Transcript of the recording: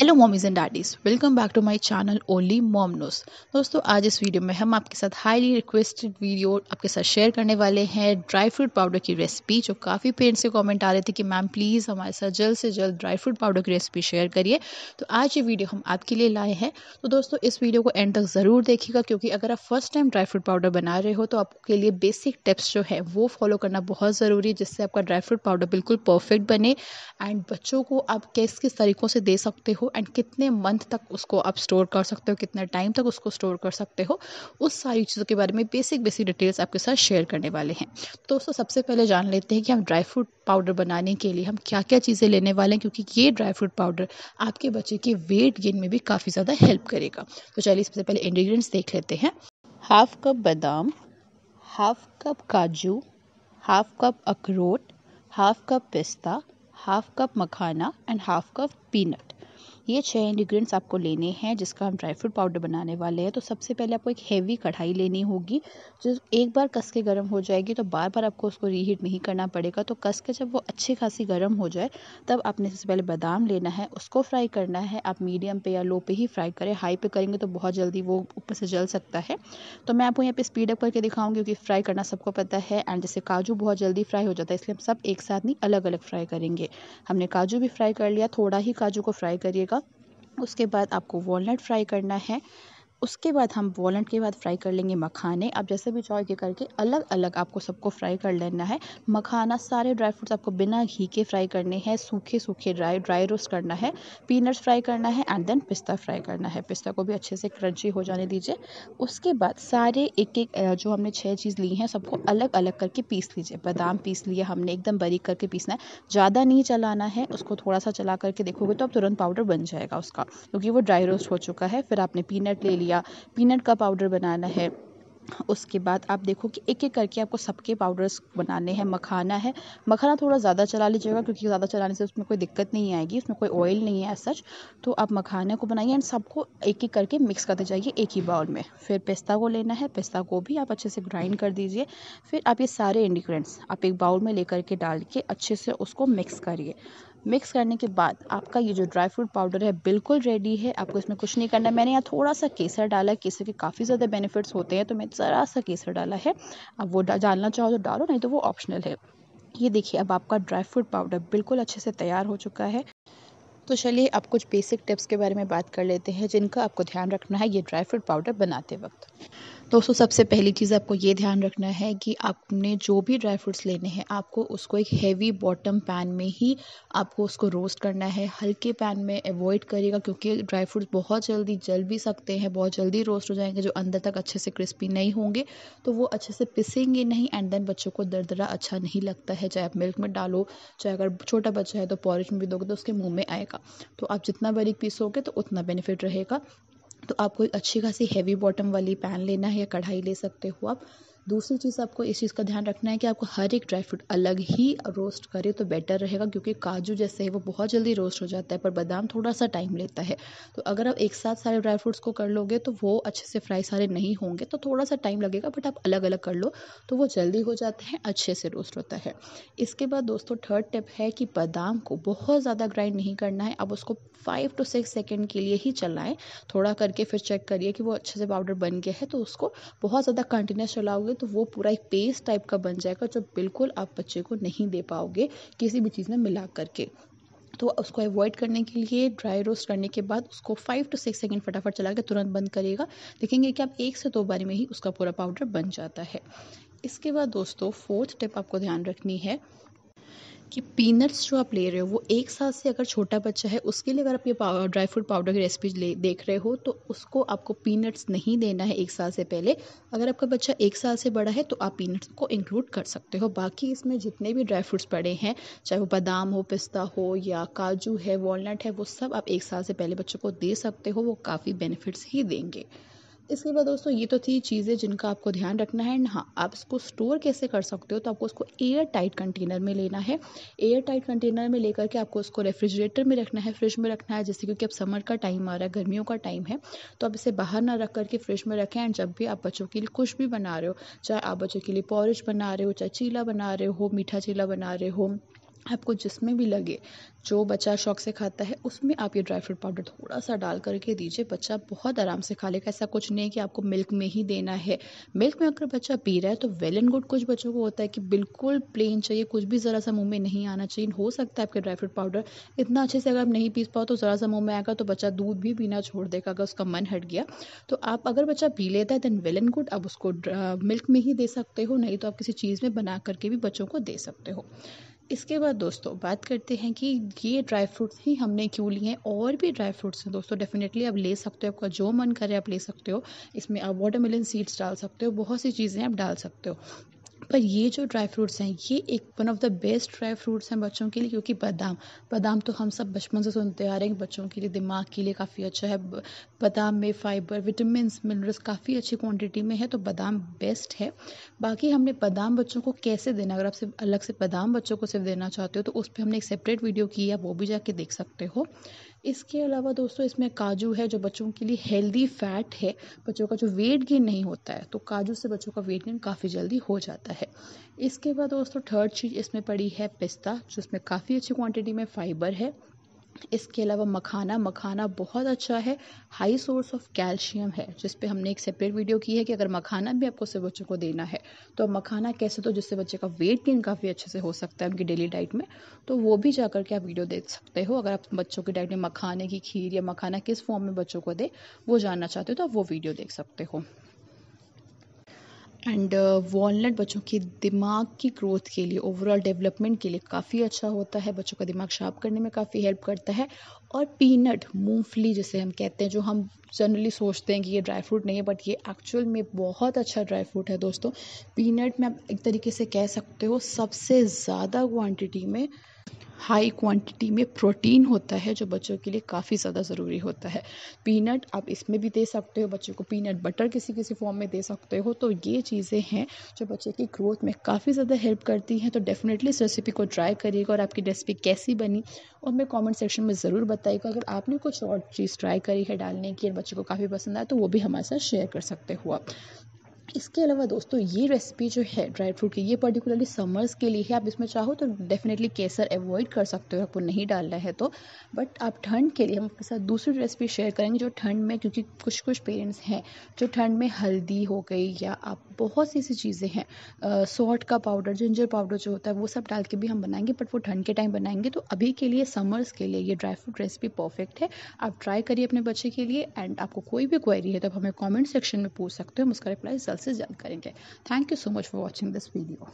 hello mommies and daddies welcome back to my channel only mom दोस्तों आज इस video में हम आपके साथ हाईली रिक्वेस्टेड वीडियो आपके साथ शेयर करने वाले हैं ड्राई फ्रूट पाउडर की रेसिपी जो काफ़ी पेरेंट्स से कमेंट आ रहे थे कि मैम प्लीज़ हमारे साथ जल्द से जल्द ड्राई फ्रूट पाउडर की रेसिपी शेयर करिए तो आज ये वीडियो हम आपके लिए लाए हैं तो दोस्तों इस वीडियो को एंड तक ज़रूर देखिएगा क्योंकि अगर आप first time dry fruit powder बना रहे हो तो आपके लिए बेसिक टिप्स जो है वो फॉलो करना बहुत ज़रूरी है जिससे आपका ड्राई फ्रूट पाउडर बिल्कुल परफेक्ट बने एंड बच्चों को आप किस किस तरीक़ों से दे सकते हो हो एंड कितने मंथ तक उसको आप स्टोर कर सकते हो कितने टाइम तक उसको स्टोर कर सकते हो उस सारी चीज़ों के बारे में बेसिक बेसिक डिटेल्स आपके साथ शेयर करने वाले हैं तो दोस्तों सबसे पहले जान लेते हैं कि हम ड्राई फ्रूट पाउडर बनाने के लिए हम क्या क्या चीज़ें लेने वाले हैं क्योंकि ये ड्राई फ्रूट पाउडर आपके बच्चे के वेट गेन में भी काफ़ी ज़्यादा हेल्प करेगा तो चलिए सबसे पहले इन्ग्रीडियंट्स देख लेते हैं हाफ कप बादाम हाफ कप काजू हाफ कप अखरोट हाफ कप पिस्ता हाफ कप मखाना एंड हाफ कप पीनट ये छह इंग्रेडिएंट्स आपको लेने हैं जिसका हम ड्राई फ्रूट पाउडर बनाने वाले हैं तो सबसे पहले आपको एक हैवी कढ़ाई लेनी होगी जो एक बार कस के गर्म हो जाएगी तो बार बार आपको उसको रीहीट नहीं करना पड़ेगा तो कस के जब वो अच्छी खासी गर्म हो जाए तब आपने सबसे पहले बादाम लेना है उसको फ्राई करना है आप मीडियम पे या लो पे ही फ्राई करें हाई पे करेंगे तो बहुत जल्दी वो ऊपर से जल सकता है तो मैं आपको यहाँ पर स्पीड अप करके दिखाऊंगी क्योंकि फ्राई करना सबको पता है एंड जैसे काजू बहुत जल्दी फ्राई हो जाता है इसलिए हम सब एक साथ नहीं अलग अलग फ्राई करेंगे हमने काजू भी फ्राई कर लिया थोड़ा ही काजू को फ्राई करिएगा उसके बाद आपको वॉलनट फ्राई करना है उसके बाद हम वॉलेंट के बाद फ्राई कर लेंगे मखाने आप जैसे भी चाहो ये करके अलग अलग आपको सबको फ्राई कर लेना है मखाना सारे ड्राई फ्रूट्स आपको बिना घी के फ्राई करने हैं सूखे सूखे ड्राई ड्राई रोस्ट करना है पीनट्स फ्राई करना है एंड देन पिस्ता फ्राई करना है पिस्ता को भी अच्छे से क्रंची हो जाने दीजिए उसके बाद सारे एक एक जो हमने छः चीज़ ली हैं सबको अलग अलग करके पीस लीजिए बादाम पीस लिए हमने एकदम बारीक करके पीसना है ज़्यादा नहीं चलाना है उसको थोड़ा सा चला करके देखोगे तो अब तुरंत पाउडर बन जाएगा उसका क्योंकि वो ड्राई रोस्ट हो चुका है फिर आपने पीनट ले लिया या पीनट का पाउडर बनाना है उसके बाद आप देखो कि एक एक करके आपको सबके पाउडर्स बनाने हैं मखाना है मखाना थोड़ा ज़्यादा चला लीजिएगा क्योंकि ज़्यादा चलाने से उसमें कोई दिक्कत नहीं आएगी उसमें कोई ऑयल नहीं है सच तो आप मखाना को बनाइए एंड सबको एक एक करके मिक्स करते जाइए एक ही बाउल में फिर पिस्ता को लेना है पिस्ता को भी आप अच्छे से ग्राइंड कर दीजिए फिर आप ये सारे इन्ग्रीडियंट्स आप एक बाउल में ले करके डाल के अच्छे से उसको मिक्स करिए मिक्स करने के बाद आपका ये जो ड्राई फ्रूट पाउडर है बिल्कुल रेडी है आपको इसमें कुछ नहीं करना मैंने यहाँ थोड़ा सा केसर डाला है केसर के काफ़ी ज़्यादा बेनिफिट्स होते हैं तो मैं ज़रा सा केसर डाला है अब वो डालना चाहो तो डालो नहीं तो वो ऑप्शनल है ये देखिए अब आपका ड्राई फ्रूट पाउडर बिल्कुल अच्छे से तैयार हो चुका है तो चलिए अब कुछ बेसिक टिप्स के बारे में बात कर लेते हैं जिनका आपको ध्यान रखना है ये ड्राई फ्रूट पाउडर बनाते वक्त दोस्तों सबसे पहली चीज़ आपको ये ध्यान रखना है कि आपने जो भी ड्राई फ्रूट्स लेने हैं आपको उसको एक हैवी बॉटम पैन में ही आपको उसको रोस्ट करना है हल्के पैन में अवॉइड करिएगा क्योंकि ड्राई फ्रूट्स बहुत जल्दी जल भी सकते हैं बहुत जल्दी रोस्ट हो जाएंगे जो अंदर तक अच्छे से क्रिस्पी नहीं होंगे तो वो अच्छे से पिसेंगे नहीं एंड देन बच्चों को दरदरा अच्छा नहीं लगता है चाहे आप मिल्क में डालो चाहे अगर छोटा बच्चा है तो पॉलिश में भी दोगे तो उसके मुँह में आएगा तो आप जितना बारीक पीसोगे तो उतना बेनिफिट रहेगा तो आप कोई अच्छी खासी हैवी बॉटम वाली पैन लेना है या कढ़ाई ले सकते हो आप दूसरी चीज़ आपको इस चीज़ का ध्यान रखना है कि आपको हर एक ड्राई फ्रूट अलग ही रोस्ट करें तो बेटर रहेगा क्योंकि काजू जैसे है वो बहुत जल्दी रोस्ट हो जाता है पर बादाम थोड़ा सा टाइम लेता है तो अगर आप एक साथ सारे ड्राई फ्रूट्स को कर लोगे तो वो अच्छे से फ्राई सारे नहीं होंगे तो थोड़ा सा टाइम लगेगा बट आप अलग अलग कर लो तो वो जल्दी हो जाते हैं अच्छे से रोस्ट होता है इसके बाद दोस्तों थर्ड टिप है कि बादाम को बहुत ज़्यादा ग्राइंड नहीं करना है अब उसको फाइव टू सिक्स सेकेंड के लिए ही चलाएं थोड़ा करके फिर चेक करिए कि वो अच्छे से पाउडर बन गया है तो उसको बहुत ज़्यादा कंटिन्यूस चलाओगे डालोगे तो वो पूरा एक पेस्ट टाइप का बन जाएगा जो बिल्कुल आप बच्चे को नहीं दे पाओगे किसी भी चीज़ में मिला करके तो उसको अवॉइड करने के लिए ड्राई रोस्ट करने के बाद उसको फाइव टू सिक्स सेकेंड फटाफट चला के तुरंत बंद करिएगा देखेंगे कि आप एक से दो बारी में ही उसका पूरा पाउडर बन जाता है इसके बाद दोस्तों फोर्थ टिप आपको ध्यान रखनी है कि पीनट्स जो आप ले रहे हो वो एक साल से अगर छोटा बच्चा है उसके लिए अगर आप ये ड्राई फ्रूट पाउडर की रेसिपी ले देख रहे हो तो उसको आपको पीनट्स नहीं देना है एक साल से पहले अगर आपका बच्चा एक साल से बड़ा है तो आप पीनट्स को इंक्लूड कर सकते हो बाकी इसमें जितने भी ड्राई फ्रूट्स पड़े हैं चाहे वो बादाम हो पिस्ता हो या काजू है वॉलनट है वो सब आप एक साल से पहले बच्चों को दे सकते हो वो काफ़ी बेनिफिट्स ही देंगे इसके बाद दोस्तों ये तो थी चीज़ें जिनका आपको ध्यान रखना है हाँ आप इसको स्टोर कैसे कर सकते हो तो आपको उसको एयर टाइट कंटेनर में लेना है एयर टाइट कंटेनर में लेकर के आपको उसको रेफ्रिजरेटर में रखना है फ्रिज में रखना है जैसे क्योंकि अब समर का टाइम आ रहा है गर्मियों का टाइम है तो आप इसे बाहर ना रख करके फ्रिज में रखें एंड जब भी आप बच्चों के लिए कुछ भी बना रहे हो चाहे आप बच्चों के लिए पॉरिज बना रहे हो चाहे चीला बना रहे हो मीठा चीला बना रहे हो आपको जिसमें भी लगे जो बच्चा शौक से खाता है उसमें आप ये ड्राई फ्रूट पाउडर थोड़ा सा डाल करके दीजिए बच्चा बहुत आराम से खा लेगा ऐसा कुछ नहीं कि आपको मिल्क में ही देना है मिल्क में अगर बच्चा पी रहा है तो वेल एंड गुड कुछ बच्चों को होता है कि बिल्कुल प्लेन चाहिए कुछ भी ज़रा सा मुँह में नहीं आना चाहिए हो सकता है आपके ड्राई फ्रूट पाउडर इतना अच्छे से अगर आप नहीं पी पाओ तो ज़रा सा मुँह में आएगा तो बच्चा दूध भी पीना छोड़ देगा अगर उसका मन हट गया तो आप अगर बच्चा पी लेता है देन वेल एंड गुड आप उसको मिल्क में ही दे सकते हो नहीं तो आप किसी चीज़ में बना करके भी बच्चों को दे सकते हो इसके बाद दोस्तों बात करते हैं कि ये ड्राई फ्रूट्स ही हमने क्यों लिए हैं और भी ड्राई फ्रूट्स हैं दोस्तों डेफिनेटली आप ले सकते हो आपका जो मन करे आप ले सकते हो इसमें आप वाटरमेलन सीड्स डाल सकते हो बहुत सी चीज़ें आप डाल सकते हो पर ये जो ड्राई फ्रूट्स हैं ये एक one of the best dry fruits हैं बच्चों के लिए क्योंकि बादाम बादाम तो हम सब बचपन से सुनते आ रहे हैं बच्चों के लिए दिमाग के लिए काफ़ी अच्छा है बादाम में फाइबर विटामिन मिनरल्स काफ़ी अच्छी क्वांटिटी में है तो बादाम बेस्ट है बाकी हमने बादाम बच्चों को कैसे देना अगर आप सिर्फ अलग से बादाम बच्चों को सिर्फ देना चाहते हो तो उस पर हमने एक सेपरेट वीडियो की है वो भी जाके देख सकते हो इसके अलावा दोस्तों इसमें काजू है जो बच्चों के लिए हेल्दी फैट है बच्चों का जो वेट गेन नहीं होता है तो काजू से बच्चों का वेट गेन काफ़ी जल्दी हो जाता है इसके बाद दोस्तों थर्ड चीज़ इसमें पड़ी है पिस्ता जिसमें काफ़ी अच्छी क्वांटिटी में फाइबर है इसके अलावा मखाना मखाना बहुत अच्छा है हाई सोर्स ऑफ कैल्शियम है जिस पे हमने एक सेपरेट वीडियो की है कि अगर मखाना भी आपको सिर्फ बच्चों को देना है तो मखाना कैसे तो जिससे बच्चे का वेट गेन काफ़ी अच्छे से हो सकता है उनकी डेली डाइट में तो वो भी जा करके आप वीडियो देख सकते हो अगर आप बच्चों की डाइट में मखाने की खीर या मखाना किस फॉर्म में बच्चों को दे वो जानना चाहते हो तो आप वो वीडियो देख सकते हो एंड वॉलनट uh, बच्चों के दिमाग की ग्रोथ के लिए ओवरऑल डेवलपमेंट के लिए काफ़ी अच्छा होता है बच्चों का दिमाग शार्प करने में काफ़ी हेल्प करता है और पीनट मूंगफली जिसे हम कहते हैं जो हम जनरली सोचते हैं कि ये ड्राई फ्रूट नहीं है बट ये एक्चुअल में बहुत अच्छा ड्राई फ्रूट है दोस्तों पीनट में आप एक तरीके से कह सकते हो सबसे ज़्यादा क्वान्टिटी में हाई क्वांटिटी में प्रोटीन होता है जो बच्चों के लिए काफ़ी ज़्यादा ज़रूरी होता है पीनट आप इसमें भी दे सकते हो बच्चों को पीनट बटर किसी किसी फॉर्म में दे सकते हो तो ये चीज़ें हैं जो बच्चे की ग्रोथ में काफ़ी ज़्यादा हेल्प करती हैं तो डेफिनेटली इस रेसिपी को ट्राई करिएगा और आपकी रेसिपी कैसी बनी और मैं कॉमेंट सेक्शन में ज़रूर बताइएगा अगर आपने कुछ और चीज़ ट्राई करी है डालने की और बच्चे को काफ़ी पसंद आया तो वो भी हमारे साथ शेयर कर सकते हो आप इसके अलावा दोस्तों ये रेसिपी जो है ड्राई फ्रूट की ये पर्टिकुलरली समर्स के लिए है आप इसमें चाहो तो डेफिनेटली केसर अवॉइड कर सकते हो आपको नहीं डालना है तो बट आप ठंड के लिए हम आपके साथ दूसरी रेसिपी शेयर करेंगे जो ठंड में क्योंकि कुछ कुछ पेरेंट्स हैं जो ठंड में हल्दी हो गई या आप बहुत सी ऐसी चीज़ें हैं सॉल्ट का पाउडर जिंजर पाउडर जो होता है वो सब डाल के भी हम बनाएंगे बट वो ठंड के टाइम बनाएंगे तो अभी के लिए समर्स के लिए ये ड्राई फ्रूट रेसिपी परफेक्ट है आप ट्राई करिए अपने बच्चे के लिए एंड आपको कोई भी क्वेरी है तो आप हमें कॉमेंट सेक्शन में पूछ सकते हो हम उसका रिप्लाई से जल्द करेंगे thank you so much for watching this video